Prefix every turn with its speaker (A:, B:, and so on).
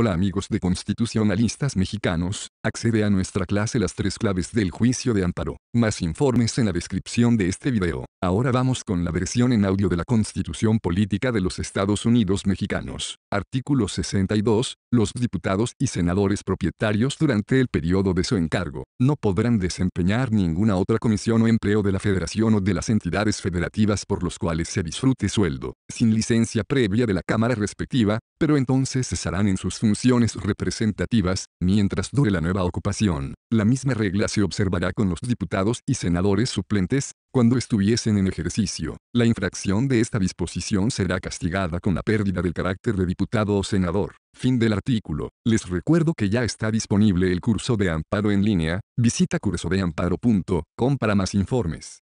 A: Hola amigos de constitucionalistas mexicanos, Accede a nuestra clase Las tres claves del juicio de amparo. Más informes en la descripción de este video. Ahora vamos con la versión en audio de la Constitución Política de los Estados Unidos Mexicanos. Artículo 62. Los diputados y senadores propietarios durante el periodo de su encargo no podrán desempeñar ninguna otra comisión o empleo de la federación o de las entidades federativas por los cuales se disfrute sueldo, sin licencia previa de la Cámara respectiva, pero entonces cesarán en sus funciones representativas, mientras dure la nueva ocupación. La misma regla se observará con los diputados y senadores suplentes, cuando estuviesen en ejercicio. La infracción de esta disposición será castigada con la pérdida del carácter de diputado o senador. Fin del artículo. Les recuerdo que ya está disponible el curso de amparo en línea. Visita cursodeamparo.com para más informes.